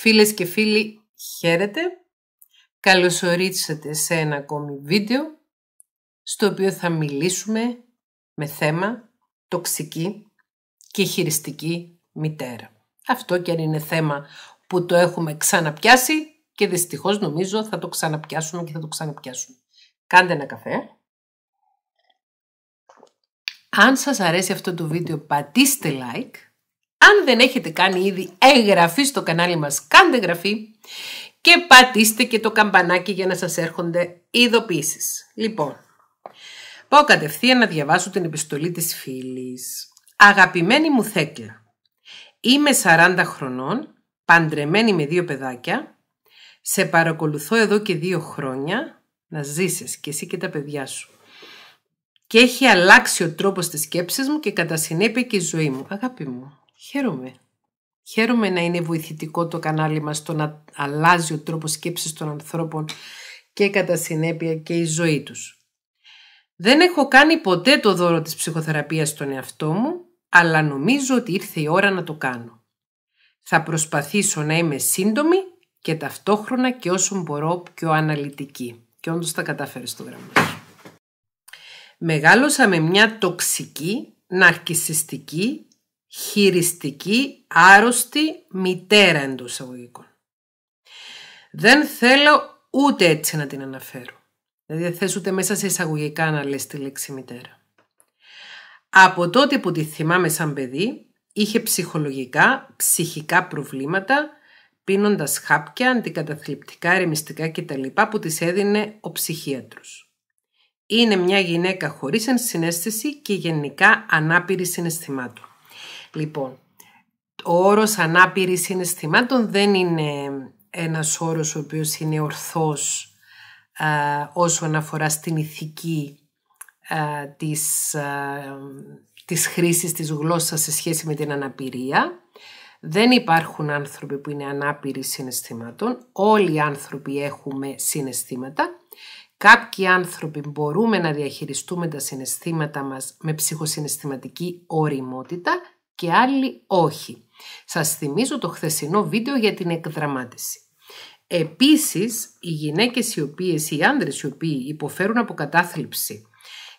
Φίλες και φίλοι, χαίρετε. Καλωσορίσατε σε ένα ακόμη βίντεο στο οποίο θα μιλήσουμε με θέμα τοξική και χειριστική μητέρα. Αυτό και αν είναι θέμα που το έχουμε ξαναπιάσει και δυστυχώς νομίζω θα το ξαναπιάσουμε και θα το ξαναπιάσουμε. Κάντε ένα καφέ. Αν σας αρέσει αυτό το βίντεο πατήστε like αν δεν έχετε κάνει ήδη εγγραφή στο κανάλι μας, κάντε εγγραφή και πατήστε και το καμπανάκι για να σας έρχονται ειδοποίησεις. Λοιπόν, πάω κατευθείαν να διαβάσω την επιστολή της φίλης. Αγαπημένη μου Θέκλα, είμαι 40 χρονών, παντρεμένη με δύο παιδάκια, σε παρακολουθώ εδώ και δύο χρόνια να ζήσεις και εσύ και τα παιδιά σου. Και έχει αλλάξει ο τρόπος της σκέψης μου και κατά συνέπεια και η ζωή μου. Αγάπη μου, Χαίρομαι. Χαίρομαι να είναι βοηθητικό το κανάλι μας το να αλλάζει ο τρόπος σκέψης των ανθρώπων και κατά συνέπεια και η ζωή τους. Δεν έχω κάνει ποτέ το δώρο της ψυχοθεραπείας στον εαυτό μου, αλλά νομίζω ότι ήρθε η ώρα να το κάνω. Θα προσπαθήσω να είμαι σύντομη και ταυτόχρονα και όσο μπορώ πιο αναλυτική. Και όντως τα κατάφερε στο γράμμα. Μεγάλωσα με μια τοξική, ναρκισιστική χειριστική, άρρωστη μητέρα εντός εισαγωγικών. Δεν θέλω ούτε έτσι να την αναφέρω. Δηλαδή δεν θες ούτε μέσα σε εισαγωγικά να λες τη λέξη μητέρα. Από τότε που τη θυμάμαι σαν παιδί, είχε ψυχολογικά, ψυχικά προβλήματα, πίνοντας χάπια, αντικαταθλιπτικά, ερεμιστικά κτλ. που της έδινε ο ψυχίατρος. Είναι μια γυναίκα χωρίς ενσυναίσθηση και γενικά ανάπηρη συναισθημάτων. Λοιπόν, ο όρος ανάπηρης συναισθημάτων δεν είναι ένας όρος ο οποίος είναι ορθός α, όσον αφορά στην ηθική της, α, της χρήσης της γλώσσας σε σχέση με την αναπηρία. Δεν υπάρχουν άνθρωποι που είναι ανάπηροι συναισθημάτων. Όλοι οι άνθρωποι έχουμε συναισθήματα. Κάποιοι άνθρωποι μπορούμε να διαχειριστούμε τα συναισθήματα μας με ψυχοσυναισθηματική οριμότητα και άλλοι όχι. Σας θυμίζω το χθεσινό βίντεο για την εκδραμάτιση. Επίσης, οι γυναίκες οι οποίες, οι άνδρες οι οποίοι υποφέρουν από κατάθλιψη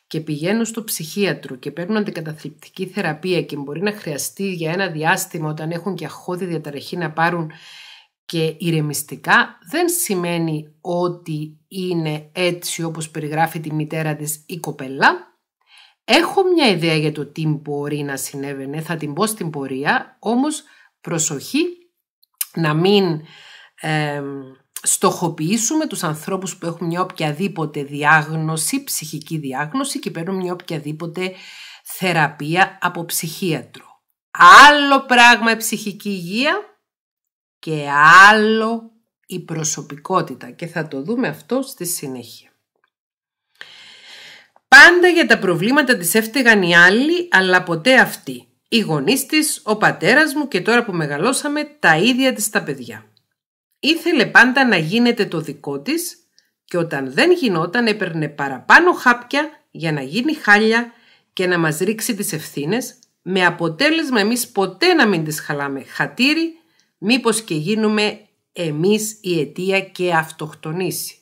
και πηγαίνουν στο ψυχίατρο και παίρνουν αντικαταθλιπτική θεραπεία και μπορεί να χρειαστεί για ένα διάστημα όταν έχουν και αχώδη διαταραχή να πάρουν και ηρεμιστικά δεν σημαίνει ότι είναι έτσι όπως περιγράφει τη μητέρα της η κοπέλα Έχω μια ιδέα για το τι μπορεί να συνέβαινε, θα την πω στην πορεία, όμως προσοχή να μην στοχοποιήσουμε τους ανθρώπους που έχουν μια οποιαδήποτε διάγνωση, ψυχική διάγνωση και παίρνουν μια οποιαδήποτε θεραπεία από ψυχίατρο. Άλλο πράγμα η ψυχική υγεία και άλλο η προσωπικότητα και θα το δούμε αυτό στη συνέχεια. Πάντα για τα προβλήματα της έφταιγαν οι άλλοι, αλλά ποτέ αυτοί. Οι γονείς της, ο πατέρας μου και τώρα που μεγαλώσαμε τα ίδια της τα παιδιά. Ήθελε πάντα να γίνεται το δικό της και όταν δεν γινόταν έπαιρνε παραπάνω χάπια για να γίνει χάλια και να μας ρίξει τις ευθύνες με αποτέλεσμα εμείς ποτέ να μην τις χαλάμε χατήρι μήπως και γίνουμε εμείς η αιτία και αυτοκτονήσει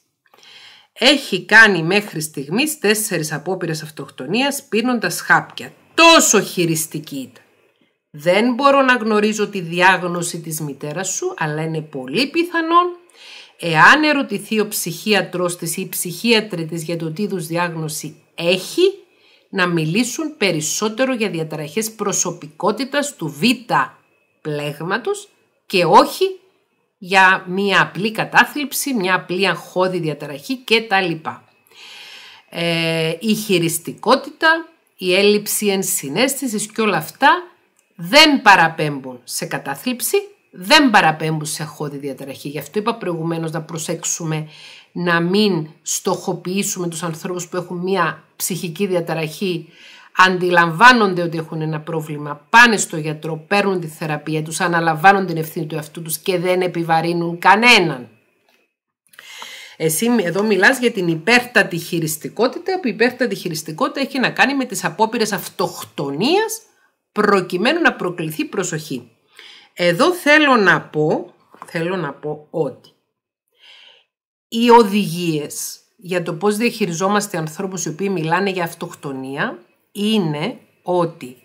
έχει κάνει μέχρι στιγμής τέσσερις απόπειρες αυτοκτονίας πίνοντας χάπια. Τόσο χειριστική ήταν. Δεν μπορώ να γνωρίζω τη διάγνωση της μητέρας σου, αλλά είναι πολύ πιθανόν εάν ερωτηθεί ο ψυχίατρος της ή η ψυχίατρη της για το τι διάγνωση έχει, να μιλήσουν περισσότερο για διαταραχές προσωπικότητας του β' πλέγματος και όχι για μία απλή κατάθλιψη, μία απλή αγχώδη διαταραχή κτλ. Ε, η χειριστικότητα, η έλλειψη ενσυναίσθησης και όλα αυτά δεν παραπέμπουν σε κατάθλιψη, δεν παραπέμπουν σε αγχώδη διαταραχή. Γι' αυτό είπα προηγουμένως να προσέξουμε να μην στοχοποιήσουμε τους ανθρώπους που έχουν μία ψυχική διαταραχή αντιλαμβάνονται ότι έχουν ένα πρόβλημα, πάνε στο γιατρό, παίρνουν τη θεραπεία τους, αναλαμβάνουν την ευθύνη του εαυτού τους και δεν επιβαρύνουν κανέναν. Εσύ εδώ μιλάς για την υπέρτατη χειριστικότητα, που η υπέρτατη χειριστικότητα έχει να κάνει με τις απόπειρες αυτοκτονίας προκειμένου να προκληθεί προσοχή. Εδώ θέλω να πω, θέλω να πω ότι οι οδηγίες για το πώς διαχειριζόμαστε ανθρώπους οι οποίοι μιλάνε για αυτοκτονία είναι ότι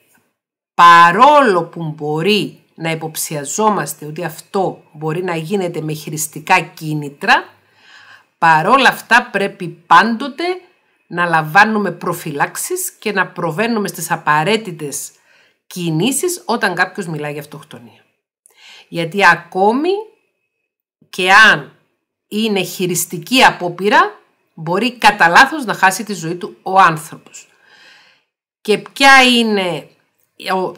παρόλο που μπορεί να υποψιαζόμαστε ότι αυτό μπορεί να γίνεται με χειριστικά κίνητρα, παρόλα αυτά πρέπει πάντοτε να λαμβάνουμε προφυλάξεις και να προβαίνουμε στις απαραίτητες κινήσεις όταν κάποιος μιλάει για αυτοκτονία. Γιατί ακόμη και αν είναι χειριστική απόπειρα, μπορεί κατά λάθος να χάσει τη ζωή του ο άνθρωπος και ποια είναι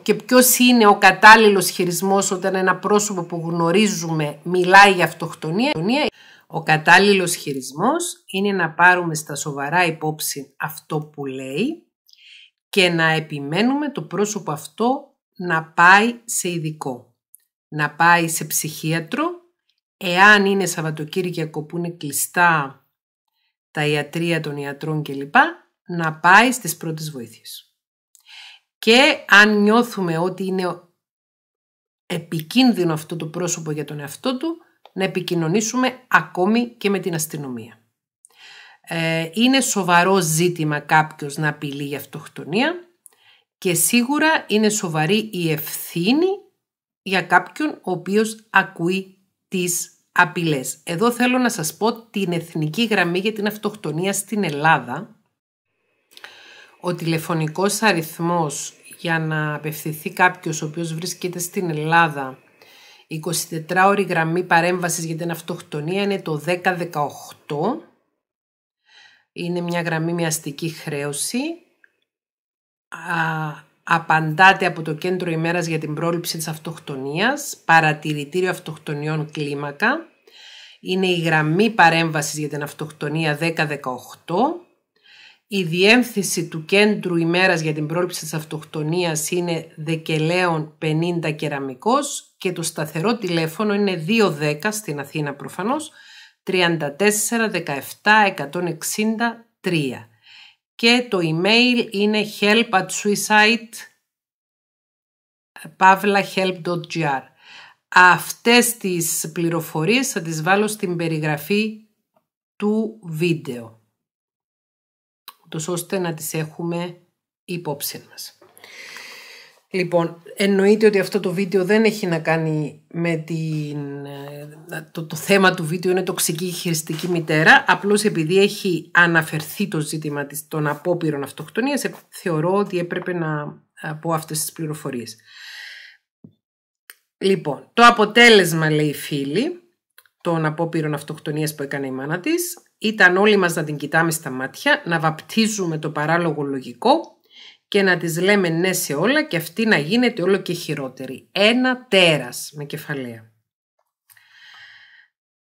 και ποιος είναι ο κατάλληλος χειρισμός όταν ένα πρόσωπο που γνωρίζουμε μιλάει για αυτοκτονία. Ο κατάλληλος χειρισμός είναι να πάρουμε στα σοβαρά υπόψη αυτό που λέει και να επιμένουμε το πρόσωπο αυτό να πάει σε ειδικό, να πάει σε ψυχίατρο. Εάν είναι Σαββατοκύριακο που είναι κλειστά τα ιατρία των ιατρών κλπ, να πάει στις πρώτες βοήθειες. Και αν νιώθουμε ότι είναι επικίνδυνο αυτό το πρόσωπο για τον εαυτό του, να επικοινωνήσουμε ακόμη και με την αστυνομία. Ε, είναι σοβαρό ζήτημα κάποιος να απειλεί για αυτοκτονία και σίγουρα είναι σοβαρή η ευθύνη για κάποιον ο οποίος ακούει τις απειλές. Εδώ θέλω να σας πω την εθνική γραμμή για την αυτοκτονία στην Ελλάδα, ο τηλεφωνικός αριθμός για να απευθυνθεί κάποιος ο οποίος βρίσκεται στην Ελλάδα 24 ώρη γραμμή παρέμβασης για την αυτοκτονία είναι το 1018 είναι μια γραμμή με αστική χρέωση Α, απαντάται από το κέντρο ημέρας για την πρόληψη της αυτοκτονίας παρατηρητήριο αυτοκτονιών κλίμακα είναι η γραμμή παρέμβασης για την αυτοκτονία 1018 η διεύθυνση του Κέντρου ημέρας για την πρόληψη της αυτοκτονίας είναι Δεκελέων 50 Κεραμικός και το σταθερό τηλέφωνο είναι 210 στην Αθήνα 17 3417-163 και το email είναι help at ε, Αυτές τις πληροφορίες θα τις βάλω στην περιγραφή του βίντεο τους ώστε να τις έχουμε υπόψη μας. Λοιπόν, εννοείται ότι αυτό το βίντεο δεν έχει να κάνει με την... Ε, το, το θέμα του βίντεο είναι τοξική χειριστική μητέρα. Απλώς επειδή έχει αναφερθεί το ζήτημα των απόπειρων αυτοκτονίας, ε, θεωρώ ότι έπρεπε να ε, πω αυτές τις πληροφορίες. Λοιπόν, το αποτέλεσμα λέει φίλη των απόπειρων αυτοκτονίας που έκανε η μάνα της ήταν όλοι μας να την κοιτάμε στα μάτια, να βαπτίζουμε το παράλογο λογικό και να της λέμε ναι σε όλα και αυτή να γίνεται όλο και χειρότερη. Ένα τέρας με κεφαλαία.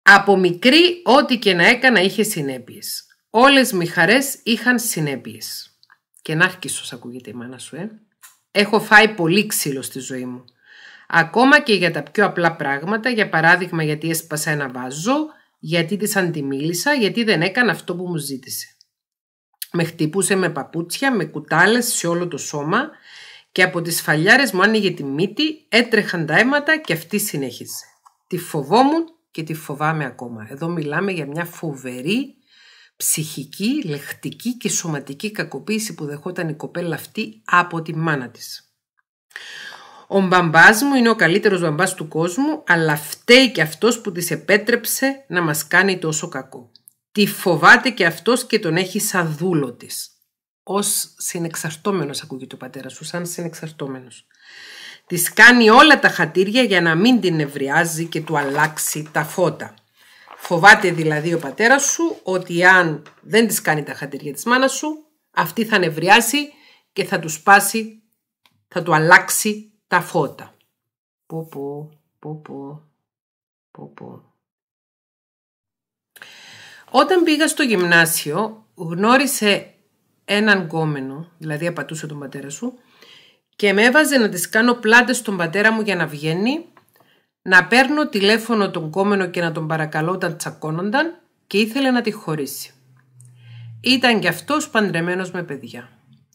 Από μικρή ό,τι και να έκανα είχε συνέπειες. Όλες μου οι είχαν συνέπειες. Και να ακούγεται η μάνα σου, ε. Έχω φάει πολύ ξύλο στη ζωή μου. Ακόμα και για τα πιο απλά πράγματα, για παράδειγμα γιατί έσπασα ένα βάζο, γιατί της αντιμίλησα, γιατί δεν έκανα αυτό που μου ζήτησε. Με χτύπουσε με παπούτσια, με κουτάλες σε όλο το σώμα και από τις φαλιάρες μου άνοιγε τη μύτη, έτρεχαν τα αίματα και αυτή συνέχισε. Τη φοβόμουν και τη φοβάμαι ακόμα. Εδώ μιλάμε για μια φοβερή ψυχική, λεχτική και σωματική κακοποίηση που δεχόταν η κοπέλα αυτή από τη μάνα της. Ο μπαμπάς μου είναι ο καλύτερος μπαμπάς του κόσμου, αλλά φταίει και αυτός που της επέτρεψε να μας κάνει τόσο κακό. Τη φοβάται και αυτός και τον έχει σαν δούλο της. Ως συνεξαρτώμενος ακούγεται ο πατέρας σου, σαν συνεξαρτώμενος. Της κάνει όλα τα χατήρια για να μην την ευριάζει και του αλλάξει τα φώτα. Φοβάται δηλαδή ο πατέρας σου ότι αν δεν της κάνει τα χατήρια της μάνας σου, αυτή θα νευριάσει και θα του σπάσει, θα του αλλάξει τα φώτα. Πω πω, Όταν πήγα στο γυμνάσιο γνώρισε έναν κόμενο, δηλαδή απατούσε τον πατέρα σου, και με έβαζε να τις κάνω πλάτες στον πατέρα μου για να βγαίνει, να παίρνω τηλέφωνο τον κόμενο και να τον παρακαλώ όταν τσακώνονταν και ήθελε να τη χωρίσει. Ήταν κι αυτός παντρεμένος με παιδιά.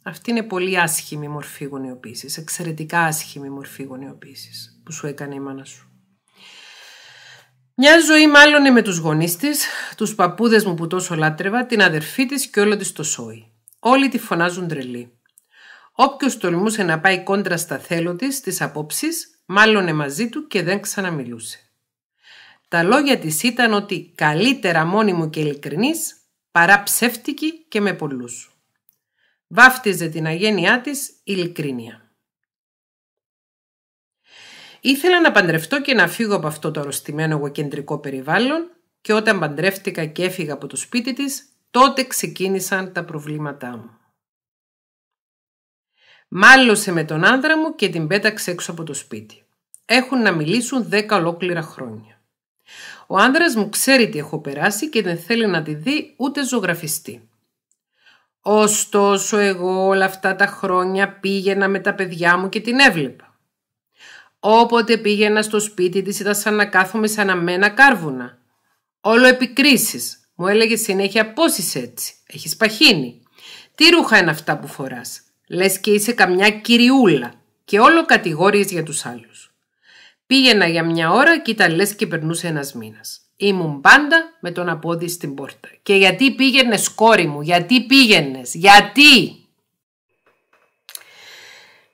Αυτή είναι πολύ άσχημη μορφή γονιοποίησης, εξαιρετικά άσχημη μορφή γονιοποίησης που σου έκανε η μάνα σου. Μια ζωή μάλλον με τους γονείς της, τους παππούδες μου που τόσο λάτρευα, την αδερφή της και όλο της το σόι. Όλοι τη φωνάζουν τρελή. Όποιος τολμούσε να πάει κόντρα στα θέλω της, τι απόψει, μάλλονε μαζί του και δεν ξαναμιλούσε. Τα λόγια της ήταν ότι καλύτερα μόνη μου και ειλικρινής παρά ψεύτικη και με πολλούς βάφτιζε την αγένειά της ειλικρίνεια. Ήθελα να παντρευτώ και να φύγω από αυτό το αρρωστημένο εγωκεντρικό περιβάλλον και όταν παντρεύτηκα και έφυγα από το σπίτι της, τότε ξεκίνησαν τα προβλήματά μου. Μάλωσε με τον άνδρα μου και την πέταξε έξω από το σπίτι. Έχουν να μιλήσουν δέκα ολόκληρα χρόνια. Ο άνδρας μου ξέρει τι έχω περάσει και δεν θέλει να τη δει ούτε ζωγραφιστή. Ωστόσο εγώ όλα αυτά τα χρόνια πήγαινα με τα παιδιά μου και την έβλεπα. Όποτε πήγαινα στο σπίτι της ήταν σαν να κάθομαι σαν αμένα κάρβουνα. Όλο επικρίσεις. Μου έλεγε συνέχεια πώς είσαι έτσι. Έχεις παχύνει. Τι ρούχα είναι αυτά που φοράς. Λες και είσαι καμιά κυριούλα. Και όλο κατηγόριες για τους άλλους. Πήγαινα για μια ώρα και ήταν λες και περνούσε ένας μήνας. Ήμουν πάντα με τον Απόδη στην πόρτα. Και γιατί πήγαινες κόρη μου, γιατί πήγαινες, γιατί.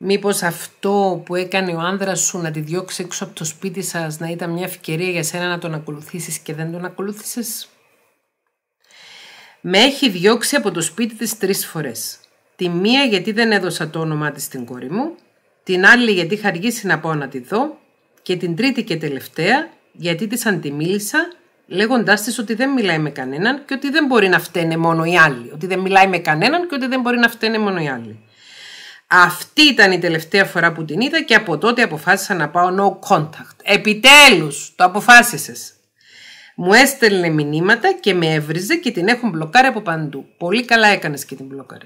Μήπως αυτό που έκανε ο άνδρας σου να τη διώξει έξω από το σπίτι σας να ήταν μια ευκαιρία για σένα να τον ακολουθήσεις και δεν τον ακολούθησες. Με έχει διώξει από το σπίτι της τρεις φορές. Τη μία γιατί δεν έδωσα το όνομά της στην κόρη μου, την άλλη γιατί είχα αργήσει να πάω να τη δω και την τρίτη και τελευταία γιατί της αντιμίλησα λέγοντάς της ότι δεν μιλάει με κανέναν και ότι δεν μπορεί να φταίνε μόνο οι άλλοι. Ότι δεν μιλάει με κανέναν και ότι δεν μπορεί να φταίνε μόνο οι άλλοι. Αυτή ήταν η τελευταία φορά που την είδα και από τότε αποφάσισα να πάω no contact. Επιτέλους, το αποφάσισες. Μου έστελνε μηνύματα και με έβριζε και την έχουν μπλοκάρει από παντού. Πολύ καλά έκανες και την μπλόκαρε.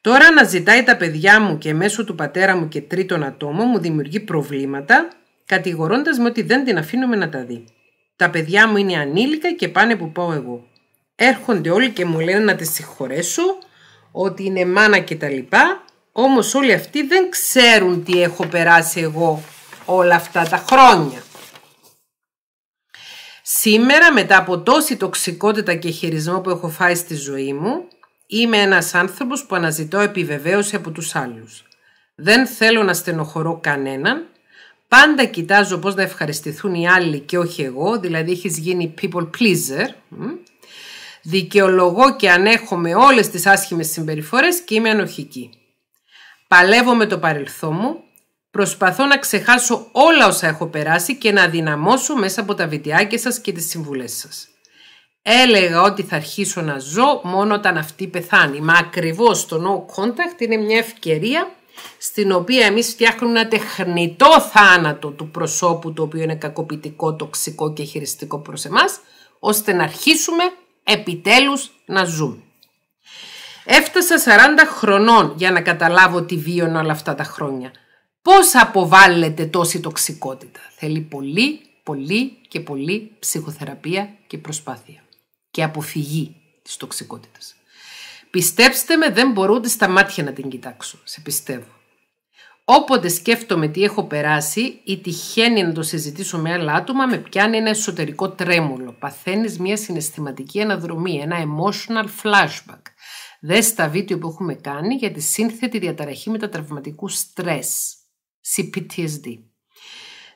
Τώρα να ζητάει τα παιδιά μου και μέσω του πατέρα μου και τρίτων ατόμων μου δημιουργεί προβλήματα κατηγορώντας με ότι δεν την αφήνουμε να τα δει. Τα παιδιά μου είναι ανήλικα και πάνε που πάω εγώ. Έρχονται όλοι και μου λένε να τις συγχωρέσω, ότι είναι μάνα και τα λοιπά, όμως όλοι αυτοί δεν ξέρουν τι έχω περάσει εγώ όλα αυτά τα χρόνια. Σήμερα μετά από τόση τοξικότητα και χειρισμό που έχω φάει στη ζωή μου, είμαι ένας άνθρωπος που αναζητώ επιβεβαίωση από τους άλλους. Δεν θέλω να στενοχωρώ κανέναν Πάντα κοιτάζω πώς να ευχαριστηθούν οι άλλοι και όχι εγώ, δηλαδή έχεις γίνει people pleaser. Δικαιολογώ και ανέχομαι όλες τις άσχημες συμπεριφορές και είμαι ανοχική. Παλεύω με το παρελθόν μου, προσπαθώ να ξεχάσω όλα όσα έχω περάσει και να δυναμώσω μέσα από τα βιντεάκια σας και τις συμβουλές σας. Έλεγα ότι θα αρχίσω να ζω μόνο όταν αυτή πεθάνει, μα ακριβώς το no contact είναι μια ευκαιρία στην οποία εμείς φτιάχνουμε ένα τεχνητό θάνατο του προσώπου το οποίο είναι κακοποιητικό, τοξικό και χειριστικό προς εμάς, ώστε να αρχίσουμε επιτέλους να ζούμε. Έφτασα 40 χρονών για να καταλάβω τι βίωνα όλα αυτά τα χρόνια. Πώς αποβάλλεται τόση τοξικότητα. Θέλει πολύ, πολύ και πολύ ψυχοθεραπεία και προσπάθεια. Και αποφυγή της τοξικότητας. Πιστέψτε με, δεν μπορώ ούτε στα μάτια να την κοιτάξω. Σε πιστεύω. Όποτε σκέφτομαι τι έχω περάσει ή τυχαίνει να το συζητήσω με άλλα άτομα, με πιάνει ένα εσωτερικό τρέμουλο. Παθαίνεις μια συναισθηματική αναδρομή, ένα emotional flashback. Δες τα βίντεο που έχουμε κάνει για τη σύνθετη διαταραχή μετατραυματικού στρες, CPTSD.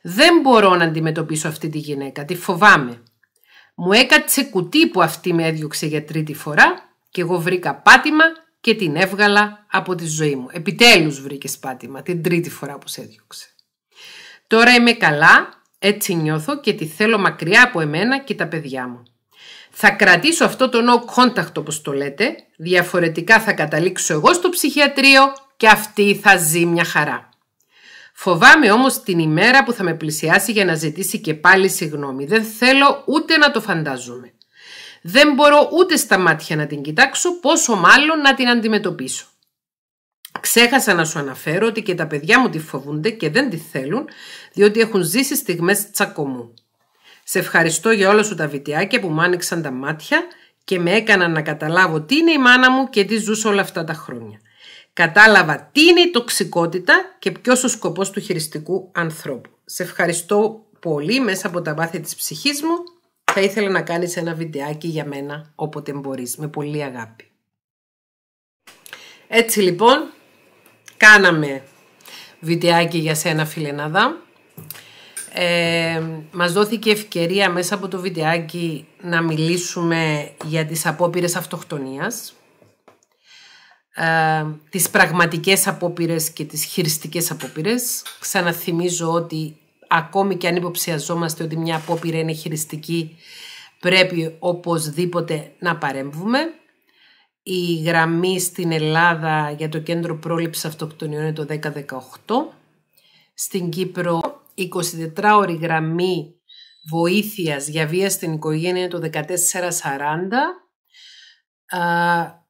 Δεν μπορώ να αντιμετωπίσω αυτή τη γυναίκα, τη φοβάμαι. Μου έκατσε κουτί που αυτή με έδιωξε για τρίτη φορά και εγώ βρήκα πάτημα και την έβγαλα από τη ζωή μου. Επιτέλους βρήκες πάτημα την τρίτη φορά που σε έδιωξε. Τώρα είμαι καλά, έτσι νιώθω και τη θέλω μακριά από εμένα και τα παιδιά μου. Θα κρατήσω αυτό το no contact όπως το λέτε, διαφορετικά θα καταλήξω εγώ στο ψυχιατρίο και αυτή θα ζει μια χαρά. Φοβάμαι όμως την ημέρα που θα με πλησιάσει για να ζητήσει και πάλι συγγνώμη. Δεν θέλω ούτε να το φαντάζομαι. Δεν μπορώ ούτε στα μάτια να την κοιτάξω, πόσο μάλλον να την αντιμετωπίσω. Ξέχασα να σου αναφέρω ότι και τα παιδιά μου τη φοβούνται και δεν τη θέλουν, διότι έχουν ζήσει στιγμές τσακωμού. Σε ευχαριστώ για όλα σου τα βιτιάκια που μου άνοιξαν τα μάτια και με έκαναν να καταλάβω τι είναι η μάνα μου και τι ζούσε όλα αυτά τα χρόνια. Κατάλαβα τι είναι η τοξικότητα και ποιος ο σκοπός του χειριστικού ανθρώπου. Σε ευχαριστώ πολύ μέσα από τα βάθη της ψυχής μου θα ήθελα να κάνεις ένα βιντεάκι για μένα όποτε μπορείς, με πολύ αγάπη. Έτσι λοιπόν, κάναμε βιντεάκι για σένα φιλενάδα. Ε, μας δόθηκε ευκαιρία μέσα από το βιντεάκι να μιλήσουμε για τις απόπειρες αυτοκτονίας, ε, τις πραγματικές απόπειρες και τις χειριστικές απόπειρες. Ξαναθυμίζω ότι ακόμη και αν υποψιαζόμαστε ότι μια απόπειρα είναι χειριστική, πρέπει οπωσδήποτε να παρέμβουμε. Η γραμμή στην Ελλάδα για το κέντρο πρόληψης αυτοκτονιών είναι το 1018. Στην Κύπρο 24 ώρη γραμμή βοήθειας για βία στην οικογένεια είναι το 1440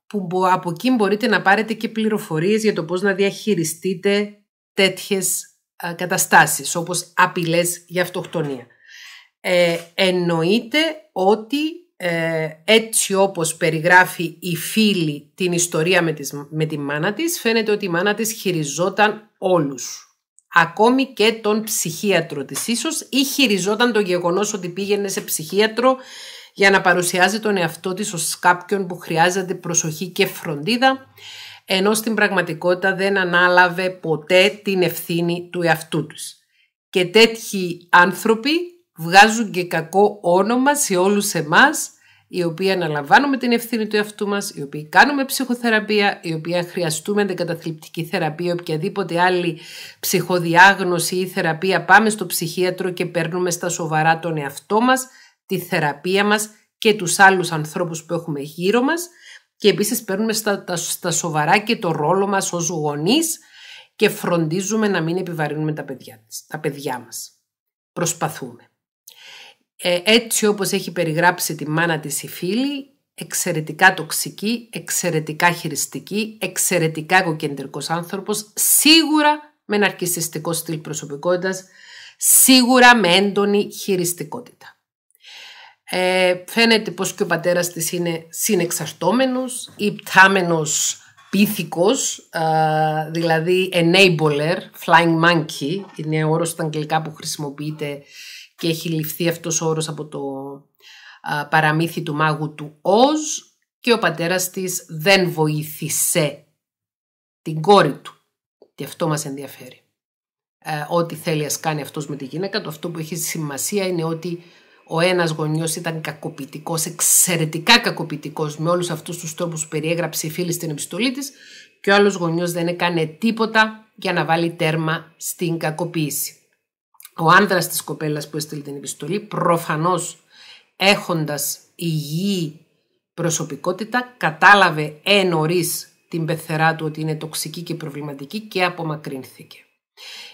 που από εκεί μπορείτε να πάρετε και πληροφορίες για το πώς να διαχειριστείτε τέτοιες ε, καταστάσεις όπως απειλές για αυτοκτονία. Ε, εννοείται ότι ε, έτσι όπως περιγράφει η φίλη την ιστορία με, τη μάνα της, φαίνεται ότι η μάνα της χειριζόταν όλους. Ακόμη και τον ψυχίατρο της ίσως ή χειριζόταν το γεγονός ότι πήγαινε σε ψυχίατρο για να παρουσιάζει τον εαυτό της ως κάποιον που χρειάζεται προσοχή και φροντίδα ενώ στην πραγματικότητα δεν ανάλαβε ποτέ την ευθύνη του εαυτού τους. Και τέτοιοι άνθρωποι βγάζουν και κακό όνομα σε όλους εμάς, οι οποίοι αναλαμβάνουμε την ευθύνη του εαυτού μας, οι οποίοι κάνουμε ψυχοθεραπεία, οι οποίοι χρειαστούμε αντικαταθλιπτική θεραπεία, οποιαδήποτε άλλη ψυχοδιάγνωση ή θεραπεία, πάμε στο ψυχίατρο και παίρνουμε στα σοβαρά τον εαυτό μας, τη θεραπεία μας και τους άλλους ανθρώπους που έχουμε γύρω μας και επίσης παίρνουμε στα, τα, σοβαρά και το ρόλο μας ως γονείς και φροντίζουμε να μην επιβαρύνουμε τα παιδιά, τα παιδιά μας. Προσπαθούμε. Ε, έτσι όπως έχει περιγράψει τη μάνα της η φίλη, εξαιρετικά τοξική, εξαιρετικά χειριστική, εξαιρετικά εγωκεντρικός άνθρωπος, σίγουρα με ένα στυλ προσωπικότητας, σίγουρα με έντονη χειριστικότητα. Ε, φαίνεται πως και ο πατέρας της είναι συνεξαρτώμενος ή πτάμενος πίθηκος, δηλαδή enabler, flying monkey, είναι όρος στα αγγλικά που χρησιμοποιείται και έχει ληφθεί αυτός ο όρος από το παραμύθι του μάγου του Oz και ο πατέρας της δεν βοήθησε την κόρη του. Και αυτό μας ενδιαφέρει. Ε, ό,τι θέλει ας κάνει αυτός με τη γυναίκα το αυτό που έχει σημασία είναι ότι ο ένας γονιός ήταν κακοποιητικός, εξαιρετικά κακοποιητικός, με όλους αυτούς τους τρόπους που περιέγραψε η φίλη στην επιστολή της και ο άλλος γονιός δεν έκανε τίποτα για να βάλει τέρμα στην κακοποίηση. Ο άντρα της κοπέλας που έστειλε την επιστολή προφανώς έχοντας υγιή προσωπικότητα κατάλαβε ενωρίς την πεθερά του ότι είναι τοξική και προβληματική και απομακρύνθηκε.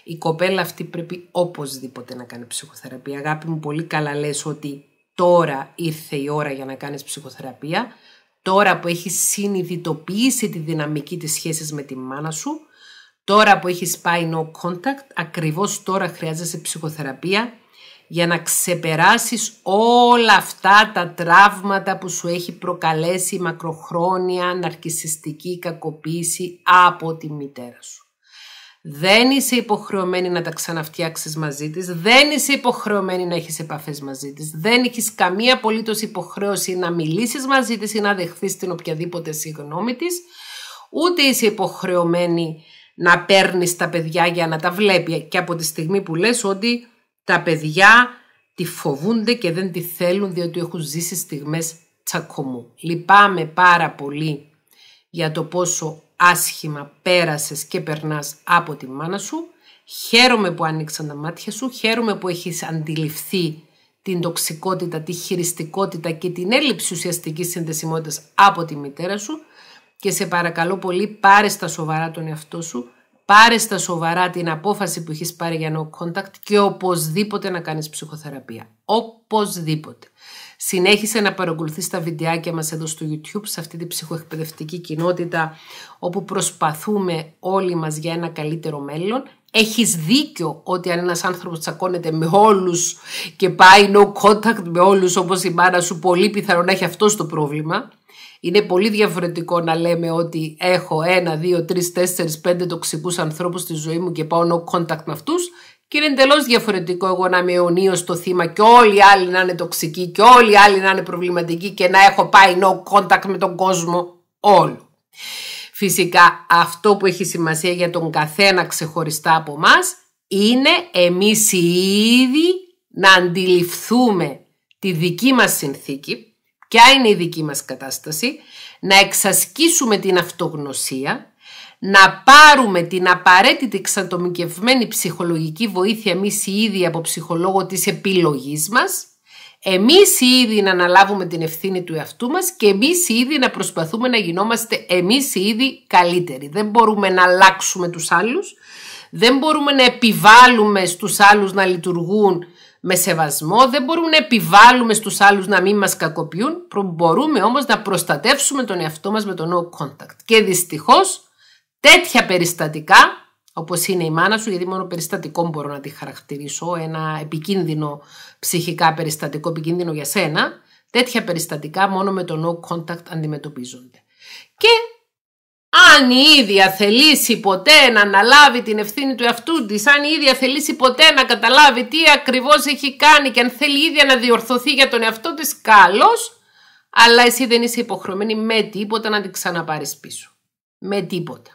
Η κοπέλα αυτή πρέπει οπωσδήποτε να κάνει ψυχοθεραπεία. Αγάπη μου, πολύ καλά λες ότι τώρα ήρθε η ώρα για να κάνεις ψυχοθεραπεία. Τώρα που έχεις συνειδητοποιήσει τη δυναμική της σχέσης με τη μάνα σου, τώρα που έχεις πάει no contact, ακριβώς τώρα χρειάζεσαι ψυχοθεραπεία για να ξεπεράσεις όλα αυτά τα τραύματα που σου έχει προκαλέσει η μακροχρόνια ναρκισιστική κακοποίηση από τη μητέρα σου. Δεν είσαι υποχρεωμένη να τα ξαναφτιάξεις μαζί της. Δεν είσαι υποχρεωμένη να έχεις επαφές μαζί της. Δεν έχεις καμία απολύτως υποχρέωση να μιλήσεις μαζί της ή να δεχθείς την οποιαδήποτε συγγνώμη της. Ούτε είσαι υποχρεωμένη να παίρνεις τα παιδιά για να τα βλέπει. Και από τη στιγμή που λες ότι τα παιδιά τη φοβούνται και δεν τη θέλουν διότι έχουν ζήσει στιγμές τσακωμού. Λυπάμαι πάρα πολύ για το πόσο άσχημα πέρασες και περνάς από τη μάνα σου. Χαίρομαι που άνοιξαν τα μάτια σου, χαίρομαι που έχεις αντιληφθεί την τοξικότητα, τη χειριστικότητα και την έλλειψη ουσιαστικής συνδεσιμότητας από τη μητέρα σου και σε παρακαλώ πολύ πάρε στα σοβαρά τον εαυτό σου, πάρε στα σοβαρά την απόφαση που έχεις πάρει για no contact και οπωσδήποτε να κάνεις ψυχοθεραπεία. Οπωσδήποτε. Συνέχισε να παρακολουθείς τα βιντεάκια μας εδώ στο YouTube, σε αυτή τη ψυχοεκπαιδευτική κοινότητα όπου προσπαθούμε όλοι μας για ένα καλύτερο μέλλον. Έχεις δίκιο ότι αν ένας άνθρωπος τσακώνεται με όλους και πάει no contact με όλους όπως η μάνα σου, πολύ πιθανό να έχει αυτό το πρόβλημα. Είναι πολύ διαφορετικό να λέμε ότι έχω ένα, δύο, τρεις, τέσσερις, πέντε τοξικούς ανθρώπους στη ζωή μου και πάω no contact με αυτούς. Και είναι εντελώς διαφορετικό εγώ να είμαι αιωνίως στο θύμα και όλοι οι άλλοι να είναι τοξικοί και όλοι οι άλλοι να είναι προβληματικοί και να έχω πάει no contact με τον κόσμο όλο. Φυσικά αυτό που έχει σημασία για τον καθένα ξεχωριστά από εμά είναι εμείς οι ίδιοι να αντιληφθούμε τη δική μας συνθήκη ποια είναι η δική μας κατάσταση, να εξασκήσουμε την αυτογνωσία, να πάρουμε την απαραίτητη εξατομικευμένη ψυχολογική βοήθεια εμείς οι ίδιοι από ψυχολόγο της επιλογής μας, εμείς οι ίδιοι να αναλάβουμε την ευθύνη του εαυτού μας και εμείς οι ίδιοι να προσπαθούμε να γινόμαστε εμείς οι ίδιοι καλύτεροι. Δεν μπορούμε να αλλάξουμε τους άλλους, δεν μπορούμε να επιβάλλουμε στους άλλους να λειτουργούν με σεβασμό, δεν μπορούμε να επιβάλλουμε στους άλλους να μην μας κακοποιούν, μπορούμε όμως να προστατεύσουμε τον εαυτό μας με το no contact. Και δυστυχώς τέτοια περιστατικά, όπως είναι η μάνα σου, γιατί μόνο περιστατικό μπορώ να τη χαρακτηρίσω, ένα επικίνδυνο ψυχικά περιστατικό, επικίνδυνο για σένα, τέτοια περιστατικά μόνο με το no contact αντιμετωπίζονται. Και αν η ίδια θελήσει ποτέ να αναλάβει την ευθύνη του εαυτού της. αν η ίδια θελήσει ποτέ να καταλάβει τι ακριβώς έχει κάνει και αν θέλει η ίδια να διορθωθεί για τον εαυτό της, καλώς, αλλά εσύ δεν είσαι υποχρεωμένη με τίποτα να την ξαναπάρεις πίσω. Με τίποτα.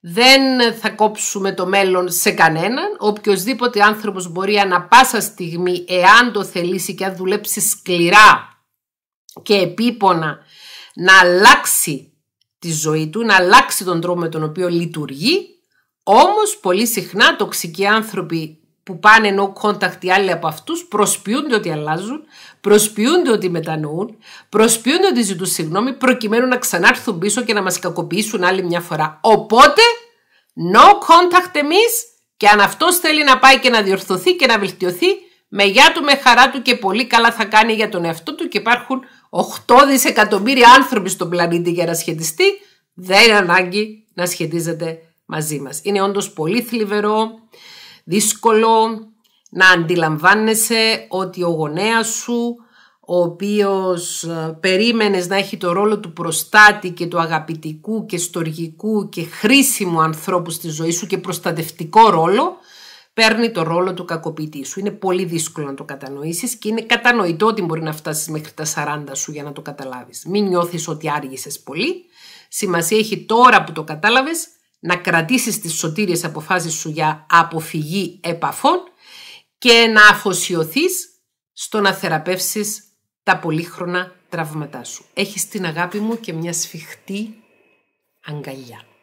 Δεν θα κόψουμε το μέλλον σε κανέναν. Οποιοδήποτε άνθρωπος μπορεί ανα πάσα στιγμή, εάν το θελήσει και αν δουλέψει σκληρά και επίπονα, να αλλάξει τη ζωή του, να αλλάξει τον τρόπο με τον οποίο λειτουργεί. Όμως πολύ συχνά τοξικοί άνθρωποι που πάνε no contact οι άλλοι από αυτούς προσποιούνται ότι αλλάζουν, προσποιούνται ότι μετανοούν, προσποιούνται ότι ζητούν συγγνώμη προκειμένου να ξανάρθουν πίσω και να μας κακοποιήσουν άλλη μια φορά. Οπότε no contact εμείς και αν αυτός θέλει να πάει και να διορθωθεί και να βελτιωθεί με γεια του, με χαρά του και πολύ καλά θα κάνει για τον εαυτό του και υπάρχουν 8 δισεκατομμύρια άνθρωποι στον πλανήτη για να σχετιστεί, δεν είναι ανάγκη να σχετίζεται μαζί μας. Είναι όντως πολύ θλιβερό, δύσκολο να αντιλαμβάνεσαι ότι ο γονέας σου, ο οποίος ε, περίμενες να έχει το ρόλο του προστάτη και του αγαπητικού και στοργικού και χρήσιμου ανθρώπου στη ζωή σου και προστατευτικό ρόλο, παίρνει το ρόλο του κακοποιητή σου. Είναι πολύ δύσκολο να το κατανοήσεις και είναι κατανοητό ότι μπορεί να φτάσεις μέχρι τα 40 σου για να το καταλάβεις. Μην νιώθεις ότι άργησες πολύ. Σημασία έχει τώρα που το κατάλαβες: να κρατήσεις τις σωτήριες αποφάσεις σου για αποφυγή επαφών και να αφοσιωθείς στο να θεραπεύσεις τα πολύχρονα τραύματά σου. Έχεις την αγάπη μου και μια σφιχτή αγκαλιά.